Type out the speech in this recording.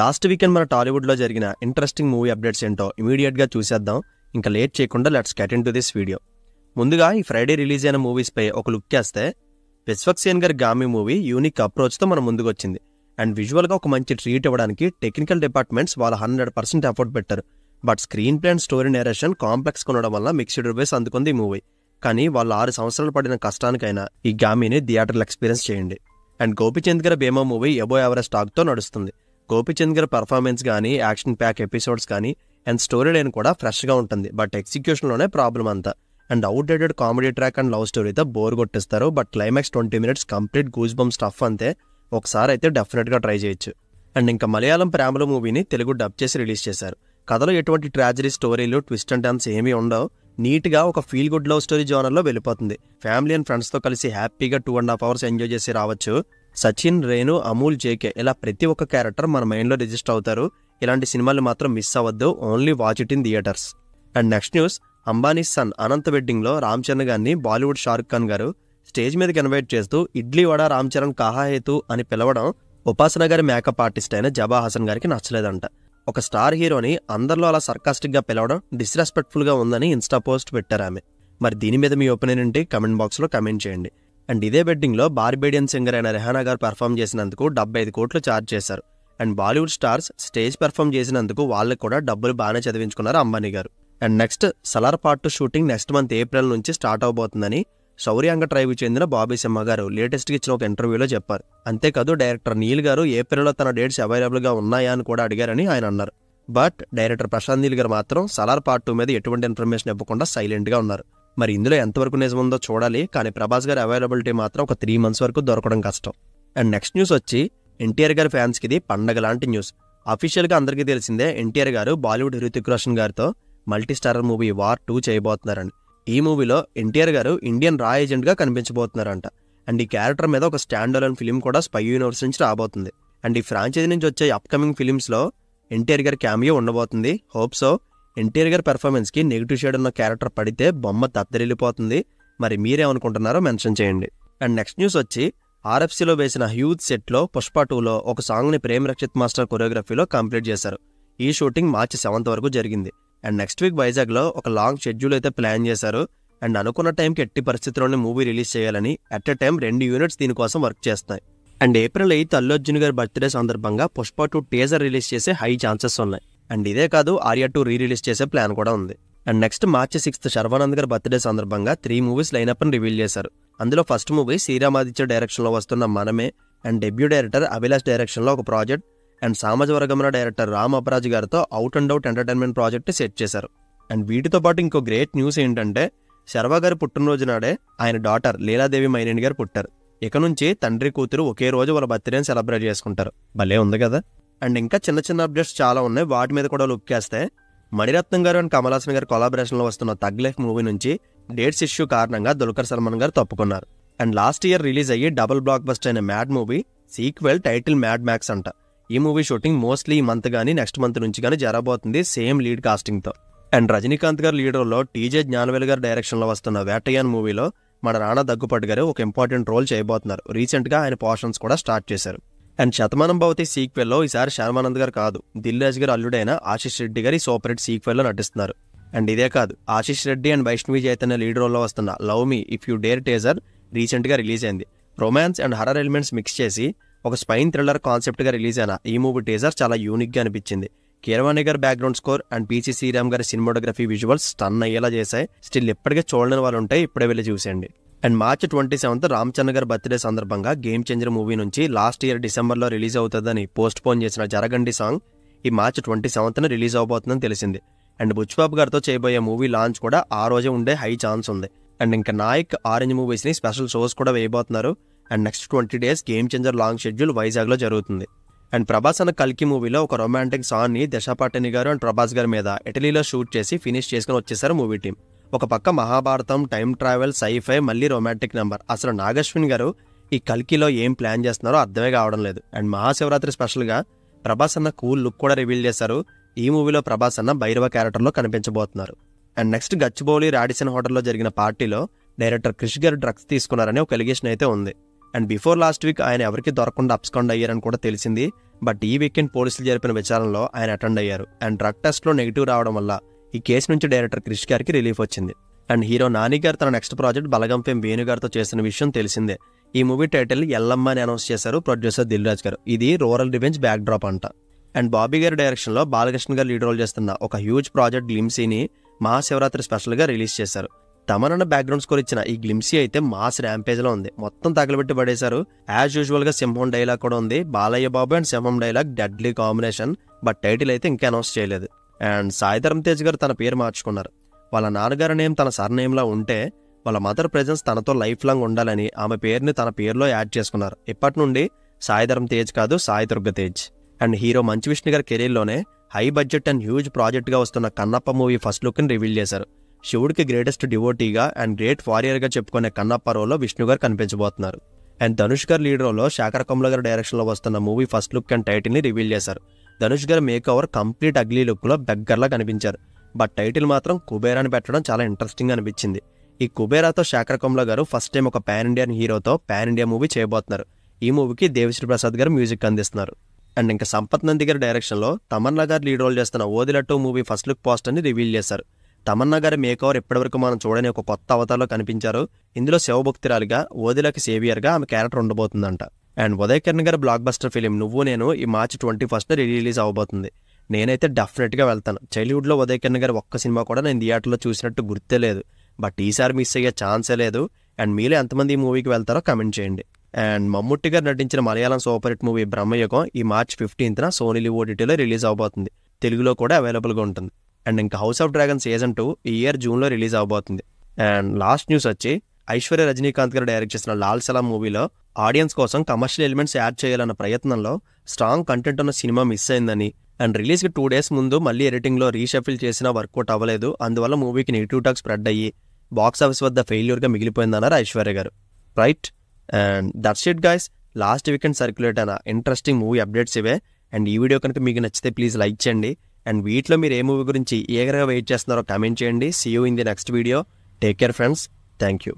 last weekend మన టాలీవుడ్లో జరిగిన ఇంట్రెస్టింగ్ మూవీ అప్డేట్స్ ఏంటో ఇమీడియట్గా చూసేద్దాం ఇంకా లేట్ చేయకుండా let's get into this video ముందుగా ఈ ఫ్రైడే రిలీజ్ అయిన మూవీస్పై ఒక లుక్ వేస్తే విశ్వక్సేన్ గారి గామి మూవీ యూనిక్ అప్రోచ్తో మన ముందుకు వచ్చింది అండ్ విజువల్గా ఒక మంచి ట్రీట్ ఇవ్వడానికి టెక్నికల్ డిపార్ట్మెంట్స్ వాళ్ళ హండ్రెడ్ పర్సెంట్ ఎఫర్ట్ పెట్టారు but screenplay and story narration complex కొనడం వల్ల మిక్స్డ్ రివ్యూస్ అందుకుంది ఈ మూవీ కానీ వాళ్ళు ఆరు సంవత్సరాలు పడిన కష్టానికైనా ఈ గామీని థియేటర్లు ఎక్స్పీరియన్స్ చేయండి అండ్ గోపిచంద్ గారి భీమా మూవీ ఎబో ఎవరెస్ట్ టాక్తో నడుస్తుంది గోపిచంద్ గారి పర్ఫార్మెన్స్ కానీ యాక్షన్ ప్యాక్ ఎపిసోడ్స్ కానీ అండ్ స్టోరీ లైన్ కూడా ఫ్రెష్గా ఉంటుంది బట్ ఎగ్జిక్యూషన్లోనే ప్రాబ్లం అంతా and outdated comedy track and love స్టోరీతో బోర్ కొట్టిస్తారు but climax twenty minutes complete goosebump stuff అంతే ఒకసారి అయితే డెఫినెట్గా ట్రై చేయొచ్చు అండ్ ఇంకా మలయాళం ప్రేమల మూవీని తెలుగు డబ్ చేసి రిలీజ్ చేశారు కథలో ఎటువంటి ట్రాజడీ స్టోరీలు ట్విస్ట్ అండ్ డాన్స్ ఏమీ ఉండవు నీట్గా ఒక ఫీల్ గుడ్ లవ్ స్టోరీ జోనర్లో వెళ్ళిపోతుంది ఫ్యామిలీ అండ్ ఫ్రెండ్స్తో కలిసి హ్యాపీగా two and half hours enjoy చేసి రావచ్చు సచిన్ రేణు అమూల్ జేకే ఇలా ప్రతి ఒక్క క్యారెక్టర్ మన మైండ్లో రిజిస్టర్ అవుతారు ఇలాంటి సినిమాలు మాత్రం మిస్ అవ్వద్దు only watch it in theatres and next news Ambani son Anant వెడ్డింగ్లో రామ్ చరణ్ గారిని బాలీవుడ్ షారుఖ్ ఖాన్ గారు స్టేజ్ మీదకి ఇన్వైట్ చేస్తూ ఇడ్లీ వడ రామ్ చరణ్ కాహాహేతు అని పిలవడం ఉపాసన గారి మేకప్ ఆర్టిస్ట్ అయిన జబా హాసన్ గారికి నచ్చలేదంట ఒక స్టార్ హీరోని అందరిలో అలా సర్కాస్టిక్గా పిలవడం డిస్రెస్పెక్ట్ఫుల్గా ఉందని ఇన్స్టా పోస్ట్ పెట్టారు ఆమె మరి దీని మీద మీ ఒపీనియన్ ఏంటి కమెంట్ బాక్స్లో కమెంట్ చేయండి అండ్ ఇదే బెట్టింగ్లో బార్బేడియన్ సింగర్ అయిన రెహానా గారు పెర్ఫామ్ చేసినందుకు డెబ్బై ఐదు కోట్లు ఛార్జ్ చేశారు and Bollywood stars stage perform చేసినందుకు వాళ్ళకు కూడా డబ్బులు బాగానే చదివించుకున్నారు Ambani garu and next Salaar part two shooting next month April నుంచి స్టార్ట్ అవబోతుందని శౌర్యాంగ ట్రైబ్కి చెందిన బాబీ సింహ గారు లేటెస్ట్గా ఇచ్చిన ఒక ఇంటర్వ్యూలో చెప్పారు అంతేకాదు డైరెక్టర్ నీల్ గారు ఏప్రిల్లో తన డేట్స్ అవైలబుల్గా ఉన్నాయా అని కూడా అడిగారని ఆయన అన్నారు బట్ డైరెక్టర్ ప్రశాంత్ నీల్ గారు మాత్రం సలార్ పార్ట్ టూ మీద ఎటువంటి ఇన్ఫర్మేషన్ ఇవ్వకుండా సైలెంట్గా ఉన్నారు మరి ఇందులో ఎంతవరకు నిజం ఉందో చూడాలి కానీ ప్రభాస్ గారి అవైలబిలిటీ మాత్రం ఒక త్రీ మంత్స్ వరకు దొరకడం కష్టం అండ్ నెక్స్ట్ న్యూస్ వచ్చి ఎన్టీఆర్ గారి ఫ్యాన్స్కి ఇది పండగ లాంటి న్యూస్ అఫీషియల్గా అందరికీ తెలిసిందే ఎన్టీఆర్ గారు బాలీవుడ్ హృతిక్ రోషన్ గారితో మల్టీస్టారర్ మూవీ వార్ టూ చేయబోతున్నారని ఈ మూవీలో ఎన్టీఆర్ గారు ఇండియన్ రా ఏజెంట్గా కనిపించబోతున్నారంట అండ్ ఈ క్యారెక్టర్ మీద ఒక స్టాండ్ అలోన్ ఫిలిం కూడా స్పై యూనివర్స్ నుంచి రాబోతుంది అండ్ ఈ ఫ్రాంచైజీ నుంచి వచ్చే అప్కమింగ్ ఫిలిమ్స్లో ఎన్టీఆర్ గారి క్యామియో ఉండబోతుంది హోప్ సో ఎన్టీఆర్ గారి పెర్ఫార్మెన్స్కి నెగిటివ్ షేడ్ ఉన్న క్యారెక్టర్ పడితే బొమ్మ తత్తరిల్లిపోతుంది మరి మీరేమనుకుంటున్నారో మెన్షన్ చేయండి అండ్ నెక్స్ట్ న్యూస్ వచ్చి ఆర్ఎఫ్సీలో వేసిన హ్యూజ్ సెట్లో పుష్ప టూలో ఒక సాంగ్ని ప్రేమ్ రక్షిత్ మాస్టర్ కొరియోగ్రఫీలో కంప్లీట్ చేశారు ఈ షూటింగ్ మార్చి సెవెంత్ వరకు జరిగింది అండ్ నెక్స్ట్ వీక్ వైజాగ్లో ఒక లాంగ్ షెడ్యూల్ అయితే ప్లాన్ చేశారు అండ్ అనుకున్న టైంకి ఎట్టి పరిస్థితుల్లోనే మూవీ రిలీజ్ చేయాలని అట్ ఎ టైం రెండు యూనిట్స్ దీనికోసం వర్క్ చేస్తాయి and April eighth Allu Arjun గారి బర్త్డే సందర్భంగా పుష్ప టూ టీజర్ రిలీజ్ చేసే హై ఛాన్సెస్ ఉన్నాయి అండ్ ఇదే కాదు ఆర్యా టూ రీ రిలీజ్ చేసే ప్లాన్ కూడా ఉంది and next March sixth Sharwanand గారి బర్త్డే సందర్భంగా త్రీ మూవీస్ లైనప్ని రివీల్ చేశారు అందులో ఫస్ట్ మూవీ శ్రీరామాదిత్య డైరెక్షన్లో వస్తున్న మనమే అండ్ డెబ్యూ డైరెక్టర్ అభిలాష్ డైరెక్షన్లో ఒక ప్రాజెక్ట్ అండ్ సామాజ డైరెక్టర్ రామ్ అపరాజ్ గారితో out and out entertainment project set చేశారు అండ్ వీటితో పాటు ఇంకో గ్రేట్ న్యూస్ ఏంటంటే శర్వా గారి పుట్టినరోజు నాడే ఆయన డాటర్ లీలాదేవి మైనేని గారు పుట్టారు ఇక నుంచి తండ్రి కూతురు ఒకే రోజు వాళ్ళ బర్త్డేని సెలబ్రేట్ చేసుకుంటారు భలే ఉంది కదా అండ్ ఇంకా చిన్న చిన్న అప్డేట్స్ చాలా ఉన్నాయి వాటి మీద కూడా లుక్ చేస్తే మణిరత్నం గారు అండ్ కమల్ హాసన్ గారు కొలాబరేషన్లో వస్తున్న తగ్ లైఫ్ మూవీ నుంచి డేట్స్ ఇష్యూ కారణంగా దుల్కర్ సల్మాన్ గారు తప్పుకున్నారు అండ్ లాస్ట్ ఇయర్ రిలీజ్ అయ్యి డబుల్ బ్లాక్ బస్ట్ అయిన mad movie sequel title mad max అంట ఈ మూవీ షూటింగ్ మోస్ట్లీ ఈ మంత్ కానీ నెక్స్ట్ మంత్ నుంచి కానీ జరగబోతుంది సేమ్ లీడ్ కాస్టింగ్తో అండ్ రజనీకాంత్ గారు లీడర్లో టీజే జ్ఞానవేల్ గారి డైరెక్షన్లో వస్తున్న వేటయాన్ మూవీలో మన రాణా దగ్గుపాటి గారు ఒక ఇంపార్టెంట్ రోల్ చేయబోతున్నారు రీసెంట్గా ఆయన పోర్షన్స్ కూడా స్టార్ట్ చేశారు అండ్ శతమానం భవతి సీక్వెల్లో ఈసారి శర్మానంద్ గారు కాదు దిల్రాజ్ గారు అల్లుడైన ఆశిష్ రెడ్డి గారి సోపరేట్ సీక్వెల్లో నటిస్తున్నారు అండ్ ఇదే కాదు ఆశిష్ రెడ్డి అండ్ వైష్ణవి చైతన్య లీడ్ రోల్లో వస్తున్న love me if you dare teaser రీసెంట్గా రిలీజ్ అయింది romance and horror elements mix చేసి ఒక స్పైన్ థ్రిల్లర్ కాన్సెప్ట్గా రిలీజ్ అయిన ఈ మూవీ టేజర్ చాలా యూనిక్గా అనిపించింది కీరవాణి గారి background score and PC Sreeram గారి సినిమాటోగ్రఫీ విజువల్స్ స్టన్ అయ్యేలా చేశాయి స్టిల్ ఎప్పటికే చూడని వాళ్ళు ఉంటే ఇప్పుడే వెళ్ళి చూసేయండి and March twenty seventh Ram గారి బర్త్డే సందర్భంగా గేమ్ చేంజర్ మూవీ నుంచి లాస్ట్ ఇయర్ డిసెంబర్లో రిలీజ్ అవుతుందని పోస్ట్ పోన్ చేసిన జరగండి సాంగ్ ఈ మార్చ్ ట్వంటీ సెవెంత్న రిలీజ్ అవబోతుందని తెలిసింది అండ్ బుచ్బాబు గారితో చేయబోయే మూవీ లాంచ్ కూడా ఆ రోజే ఉండే హై ఛాన్స్ ఉంది అండ్ ఇంకా నాయక్ ఆరెంజ్ మూవీస్ని స్పెషల్ షోస్ కూడా వేయబోతున్నారు and next twenty days game changer long schedule వైజాగ్లో జరుగుతుంది అండ్ ప్రభాస్ అన్న కల్కి మూవీలో ఒక రొమాంటిక్ సాంగ్ని ని పాటని గారు అండ్ ప్రభాస్ గారి మీద ఇటలీలో షూట్ చేసి ఫినిష్ చేసుకుని వచ్చేసారు మూవీ టీం ఒక పక్క మహాభారతం టైం ట్రావెల్ సైఫై మళ్ళీ రొమాంటిక్ నెంబర్ అసలు నాగశ్విన్ గారు ఈ కల్కిలో ఏం ప్లాన్ చేస్తున్నారో అర్థమే కావడం లేదు అండ్ మహాశివరాత్రి స్పెషల్గా ప్రభాస్ అన్న కూల్ లుక్ కూడా రివీల్ చేశారు ఈ మూవీలో ప్రభాస్ అన్న భైరవ క్యారెక్టర్లో కనిపించబోతున్నారు అండ్ నెక్స్ట్ గచ్చిబౌలి రాడిసన్ హోటల్లో జరిగిన పార్టీలో డైరెక్టర్ క్రిష్ గారు డ్రగ్స్ తీసుకున్నారని ఒక ఎలిగేషన్ అయితే ఉంది అండ్ బిఫోర్ లాస్ట్ వీక్ ఆయన ఎవరికి దొరకకుండా అప్స్కౌండ్ అయ్యారని కూడా తెలిసింది బట్ ఈ వీకెండ్ పోలీసులు జరిపిన విచారణలో ఆయన అటెండ్ అయ్యారు అండ్ డ్రగ్ టెస్ట్లో నెగిటివ్ రావడం వల్ల ఈ కేసు నుంచి డైరెక్టర్ క్రిష్ గారికి రిలీఫ్ వచ్చింది అండ్ హీరో నాని గారు తన నెక్స్ట్ ప్రాజెక్ట్ బలగంపేం వేణుగారితో చేసిన విషయం తెలిసిందే ఈ మూవీ టైటిల్ ఎల్లమ్మ అని అనౌన్స్ చేశారు ప్రొడ్యూసర్ దిల్రాజ్ గారు ఇది రూరల్ రివెంజ్ బ్యాక్ డ్రాప్ అంట అండ్ బాబీ గారి డైరెక్షన్లో బాలకృష్ణ గారు లీడ్ రోల్ చేస్తున్న ఒక హ్యూజ్ ప్రాజెక్ట్ గ్లిమ్సీని మహాశివరాత్రి స్పెషల్గా రిలీజ్ చేశారు తమనన్న బ్యాక్గ్రౌండ్ స్కోర్ ఇచ్చిన ఈ గ్లిమ్సీ అయితే మాస్ ర్యాంపేజ్లో ఉంది మొత్తం తగలబెట్టి పడేశారు యాజ్ యూజువల్గా సింహం డైలాగ్ కూడా ఉంది బాలయ్య బాబు అండ్ సింహం dialogue deadly combination but title అయితే ఇంకా అనౌన్స్ చేయలేదు అండ్ సాయిధరం తేజ్ గారు తన పేరు మార్చుకున్నారు వాళ్ళ నాన్నగారి నేమ్ తన సర్నేమ్లా ఉంటే వాళ్ళ మదర్ ప్రజెన్స్ తనతో లైఫ్ లాంగ్ ఉండాలని ఆమె పేరుని తన పేరులో యాడ్ చేసుకున్నారు ఇప్పటి నుండి సాయిధరం తేజ్ కాదు సాయి దుర్గ తేజ్ అండ్ హీరో మంచు విష్ణు గారి కెరీర్లోనే హై బడ్జెట్ అండ్ హ్యూజ్ ప్రాజెక్ట్గా వస్తున్న కన్నప్ప మూవీ ఫస్ట్ లుక్ని రివీల్ చేశారు శివుడికి గ్రేటెస్ట్ డివోటీగా అండ్ గ్రేట్ వారియర్గా చెప్పుకునే కన్నప్ప రోలో విష్ణు గారు కనిపించబోతున్నారు అండ్ ధనుష్ గారు లీడ్ రోలో శాఖర కమల గారి డైరెక్షన్లో వస్తున్న మూవీ ఫస్ట్ లుక్ అండ్ టైటిల్ని రివీల్ చేశారు ధనుష్ గారి మేక్ ఓవర్ కంప్లీట్ అగ్లీ లుక్లో బెగ్గర్లా కనిపించారు బట్ టైటిల్ మాత్రం కుబేరాని పెట్టడం చాలా ఇంట్రెస్టింగ్ అనిపించింది ఈ కుబేరాతో శాఖర కమల గారు ఫస్ట్ టైం ఒక పాన్ ఇండియన్ హీరోతో పాన్ ఇండియా మూవీ చేయబోతున్నారు ఈ మూవీకి దేవిశ్రీ ప్రసాద్ గారు మ్యూజిక్ అందిస్తున్నారు అండ్ ఇంకా సంపత్ నంది గారి డైరెక్షన్లో తమన్నా గారు లీడ్ రోల్ చేస్తున్న ఓదిలట్టు మూవీ ఫస్ట్ లుక్ పోస్ట్ అని రివీల్ చేశారు తమన్నా గారి మేకవర్ ఇప్పటివరకు మనం చూడని ఒక కొత్త అవతారంలో కనిపించారు ఇందులో శివభక్తిరాలుగా ఓదిలకి సేవియర్గా ఆమె క్యారెక్టర్ ఉండబోతుందంట అండ్ ఉదయ్ కిరణ్ గారి బ్లాక్ బస్టర్ ఫిలిం నువ్వు నేను ఈ మార్చ్ ట్వంటీ ఫస్ట్ రిలీజ్ అవబోతుంది నేనైతే డెఫినెట్గా వెళ్తాను చైల్డ్హుడ్లో ఉదయ్ కిరణ్ గారి ఒక్క సినిమా కూడా నేను థియేటర్లో చూసినట్టు గుర్తే లేదు బట్ ఈసారి మిస్ అయ్యే ఛాన్సే లేదు అండ్ మీలో ఎంతమంది ఈ మూవీకి వెళ్తారో కమెంట్ చేయండి అండ్ మమ్ముట్టి గారు నటించిన Malayalam super hit movie Bramayugam ఈ మార్చ్ ఫిఫ్టీన్త్న సోనీలి ఓటీటీలో రిలీజ్ అవబోతుంది తెలుగులో కూడా అవైలబుల్గా ఉంటుంది అండ్ ఇంకా house of dragon season two ఈ ఇయర్ జూన్లో రిలీజ్ అవబోతుంది అండ్ లాస్ట్ న్యూస్ వచ్చి ఐశ్వర్య రజనీకాంత్ గారు డైరెక్ట్ చేసిన లాల్ సలాం మూవీలో ఆడియన్స్ కోసం కమర్షియల్ ఎలిమెంట్స్ యాడ్ చేయాలన్న ప్రయత్నంలో స్ట్రాంగ్ కంటెంట్ ఉన్న సినిమా మిస్ అయిందని అండ్ రిలీజ్కి టూ డేస్ ముందు మళ్ళీ ఎడిటింగ్లో రీషఫిల్ చేసినా వర్కౌట్ అవ్వలేదు అందువల్ల మూవీకి నెగిటివ్ టాక్ స్ప్రెడ్ అయ్యి బాక్స్ ఆఫీస్ వద్ద ఫెయిల్యూర్గా మిగిలిపోయిందన్నారు Aishwarya garu right and that's it guys last weekend circulate అయిన ఇంట్రెస్టింగ్ మూవీ అప్డేట్స్ ఇవే అండ్ ఈ వీడియో కనుక మీకు నచ్చితే ప్లీజ్ లైక్ చేయండి అండ్ వీటిలో మీరు ఏ మూవీ గురించి ఏగరగా వెయిట్ చేస్తున్నారో కామెంట్ చేయండి see you in the next video take care friends thank you